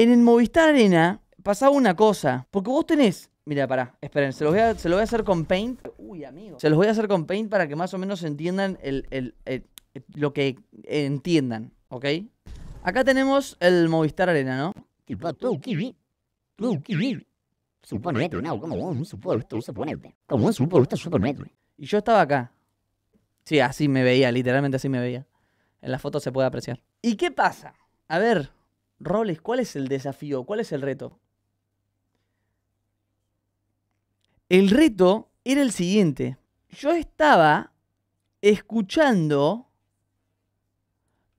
En el Movistar Arena pasaba una cosa, porque vos tenés... Mira, pará, esperen, se los, voy a, se voy a hacer con Paint. Uy, amigo. Se los voy a hacer con Paint para que más o menos entiendan el, el, lo que entiendan, ¿ok? Acá tenemos el Movistar Arena, ¿no? no, un un Y yo estaba acá. Sí, así me veía, literalmente así me veía. En la foto se puede apreciar. ¿Y qué pasa? A ver, Robles, ¿cuál es el desafío? ¿Cuál es el reto? El reto era el siguiente. Yo estaba escuchando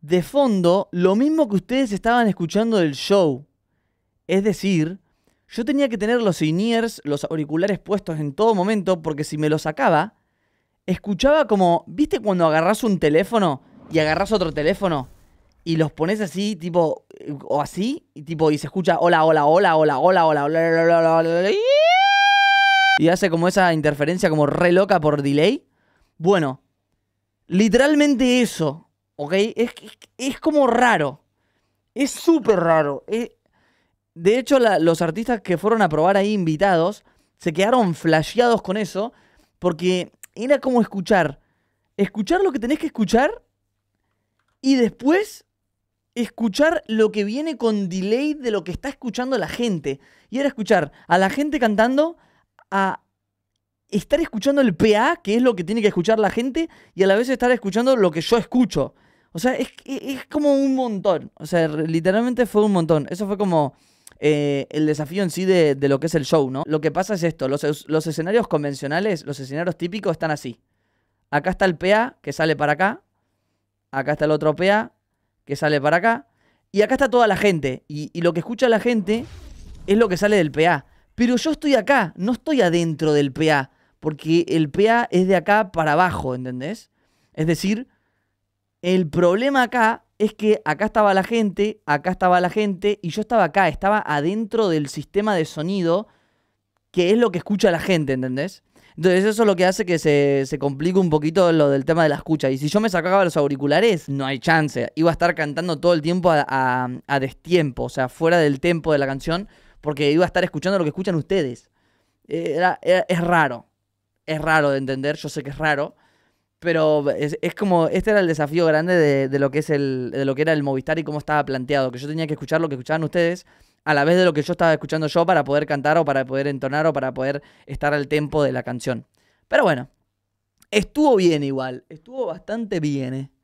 de fondo lo mismo que ustedes estaban escuchando del show. Es decir, yo tenía que tener los in-ears, los auriculares puestos en todo momento, porque si me los sacaba, escuchaba como, ¿viste cuando agarras un teléfono y agarras otro teléfono? y los pones así, tipo, o así, y tipo, y se escucha hola, hola, hola, hola, hola, hola, hola, y hace como esa interferencia como re loca por delay. Bueno, literalmente eso, ¿ok? Es, es, como raro. Es súper raro. Es, eh, de hecho, los artistas que fueron a probar ahí invitados se quedaron flasheados con eso porque era como escuchar. Escuchar lo que tenés que escuchar y después escuchar lo que viene con delay de lo que está escuchando la gente. Y era escuchar a la gente cantando, a estar escuchando el PA, que es lo que tiene que escuchar la gente, y a la vez estar escuchando lo que yo escucho. O sea, es, es como un montón. O sea, literalmente fue un montón. Eso fue como eh, el desafío en sí de, lo que es el show, ¿no? Lo que pasa es esto, los, los escenarios convencionales, los escenarios típicos están así. Acá está el PA, que sale para acá. Acá está el otro PA, que sale para acá. Y acá está toda la gente. Y, lo que escucha la gente es lo que sale del PA. Pero yo estoy acá, no estoy adentro del PA. Porque el PA es de acá para abajo, ¿entendés? Es decir, el problema acá es que acá estaba la gente, acá estaba la gente, y yo estaba acá, estaba adentro del sistema de sonido, que es lo que escucha la gente, ¿entendés? Entonces eso es lo que hace que se, se complique un poquito lo del tema de la escucha. Y si yo me sacaba los auriculares, no hay chance. Iba a estar cantando todo el tiempo a, destiempo, o sea, fuera del tempo de la canción, porque iba a estar escuchando lo que escuchan ustedes. Eh, era, es raro. Es raro de entender, yo sé que es raro. Pero es, es como, este era el desafío grande de, de, lo que es el, de lo que era el Movistar y cómo estaba planteado, que yo tenía que escuchar lo que escuchaban ustedes a la vez de lo que yo estaba escuchando yo para poder cantar o para poder entonar o para poder estar al tempo de la canción. Pero bueno, estuvo bien igual, estuvo bastante bien. Eh.